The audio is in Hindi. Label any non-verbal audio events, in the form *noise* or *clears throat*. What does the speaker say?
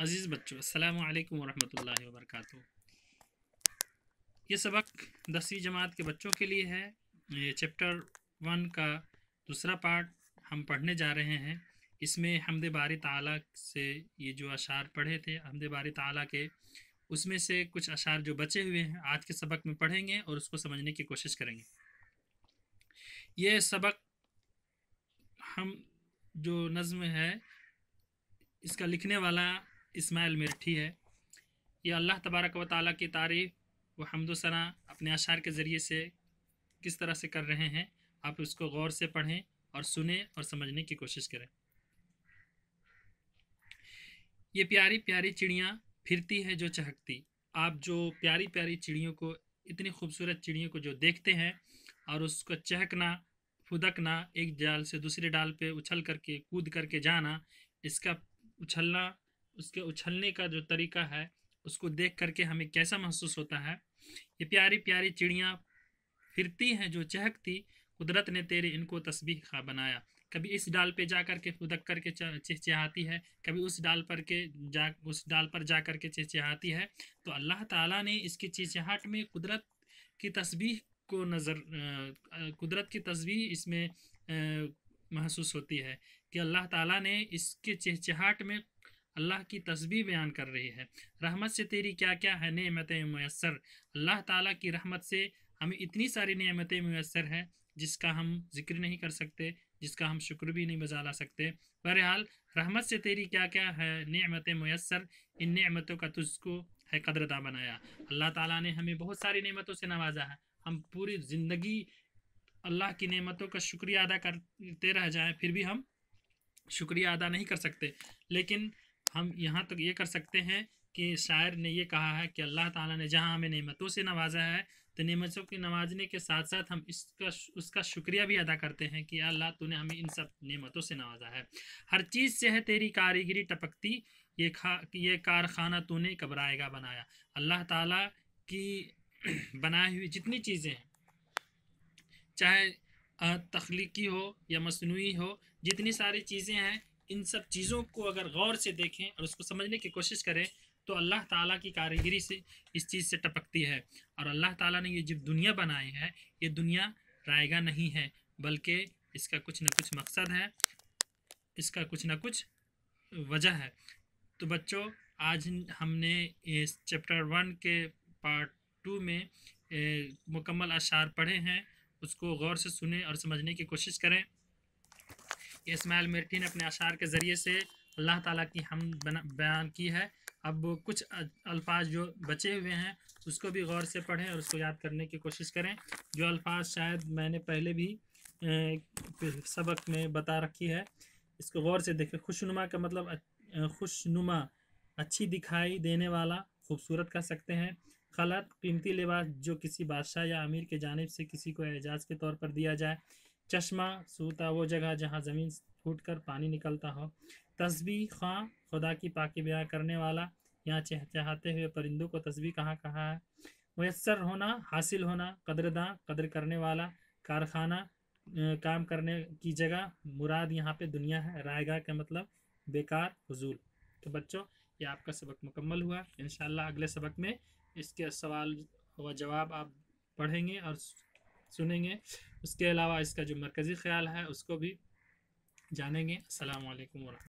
अज़ीज़ बच्चों अल्लाम वरहमल वर्क ये सबक दसवीं जमात के बच्चों के लिए है ये चैप्टर वन का दूसरा पार्ट हम पढ़ने जा रहे हैं इसमें हमद बारी ताला से ये जो अशार पढ़े थे हमद बारी ताला के उसमें से कुछ अशार जो बचे हुए हैं आज के सबक में पढ़ेंगे और उसको समझने की कोशिश करेंगे ये सबक हम जो नज़म है इसका लिखने वाला इसमाइल मिर्ठी है ये अल्लाह तबारक व ताली की तारीफ़ व हमदोसना अपने अशार के ज़रिए से किस तरह से कर रहे हैं आप उसको गौर से पढ़ें और सुने और समझने की कोशिश करें ये प्यारी प्यारी चिड़िया फिरती है जो चहकती आप जो प्यारी प्यारी चिड़ियों को इतनी खूबसूरत चिड़ियों को जो देखते हैं और उसको चहकना फुदकना एक डाल से दूसरे डाल पे उछल करके कूद करके जाना इसका उछलना उसके उछलने का जो तरीका है उसको देख करके हमें कैसा महसूस होता है ये प्यारी प्यारी चिड़ियाँ फिरती हैं जो चहकती कुदरत ने तेरे इनको तस्बीह खा बनाया कभी इस डाल पे जा करके फुदक करके चिहचिहाती है कभी उस डाल पर के जा उस डाल पर जा करके के चिहचिहाती है तो अल्लाह ताला ने इसकी चिहचिहाट में कुदरत की तस्बीह को नज़र कुदरत की तस्वीर इसमें महसूस होती है कि अल्लाह ताला ने इसके चिहचिहाट में अल्लाह की तस्वीर बयान कर रही है रहमत से तेरी क्या क्या है नमत मैसर अल्लाह ताला की रहमत से हमें इतनी सारी नमत मैसर हैं जिसका हम जिक्र नहीं कर सकते जिसका हम शुक्र भी नहीं बजा ला सकते बहरहाल रहमत से तेरी क्या क्या है नमत मैसर इन नमतों का तुझको है कदरदा बनाया अल्लाह ताला ने हमें बहुत सारी नमतों से नवाजा है हम पूरी ज़िंदगी अल्लाह की नमतों का शुक्रिया अदा करते रह जाएँ फिर भी हम शुक्रिया अदा नहीं कर सकते लेकिन हम यहाँ तक तो ये कर सकते हैं कि शायर ने यह कहा है कि अल्लाह ताला ने जहाँ हमें नेमतों से नवाजा है तो नेमतों के नवाजने के साथ साथ हम इसका उसका शुक्रिया भी अदा करते हैं कि अल्लाह तूने हमें इन सब नेमतों से नवाजा है हर चीज़ से है तेरी कारीगरी टपकती ये खा ये कारखाना तूने घबराएगा बनाया अल्लाह ताला की *clears throat* बनाई हुई जितनी चीज़ें हैं चाहे तख्लीकी हो या मसनू हो जितनी सारी चीज़ें हैं इन सब चीज़ों को अगर गौर से देखें और उसको समझने की कोशिश करें तो अल्लाह ताला की कारीगरी से इस चीज़ से टपकती है और अल्लाह ताला ने ये जब दुनिया बनाई है ये दुनिया रायगा नहीं है बल्कि इसका कुछ ना कुछ मकसद है इसका कुछ ना कुछ वजह है तो बच्चों आज हमने इस चैप्टर वन के पार्ट टू में मुकम्मल अशार पढ़े हैं उसको गौर से सुने और समझने की कोशिश करें कि इसमाइल मिर्टी ने अपने अशार के ज़रिए से अल्लाह ताला की हम बयान की है अब कुछ अल्फाज जो बचे हुए हैं उसको भी गौर से पढ़ें और उसको याद करने की कोशिश करें जो अल्फाज शायद मैंने पहले भी सबक में बता रखी है इसको गौर से देखें खुशनुमा का मतलब खुशनुमा अच्छी दिखाई देने वाला खूबसूरत कह सकते हैं खलत कीमती लिबास जो किसी बादशाह या अमीर के जानब से किसी को एजाज़ के तौर पर दिया जाए चश्मा सूता वो जगह जहाँ ज़मीन फूट कर पानी निकलता हो तस्बी खां खुदा की पाकि बयां करने वाला यहाँ चहचहाते हुए परिंदों को तस्बी कहाँ कहा है मैसर होना हासिल होना कदरदा कदर करने वाला कारखाना काम करने की जगह मुराद यहाँ पे दुनिया है रायगा का मतलब बेकार फजूल तो बच्चों ये आपका सबक मुकम्मल हुआ इन अगले सबक में इसके सवाल व जवाब आप पढ़ेंगे और सुनेंगे उसके अलावा इसका जो मरकज़ी ख्याल है उसको भी जानेंगे अल्लाम वरह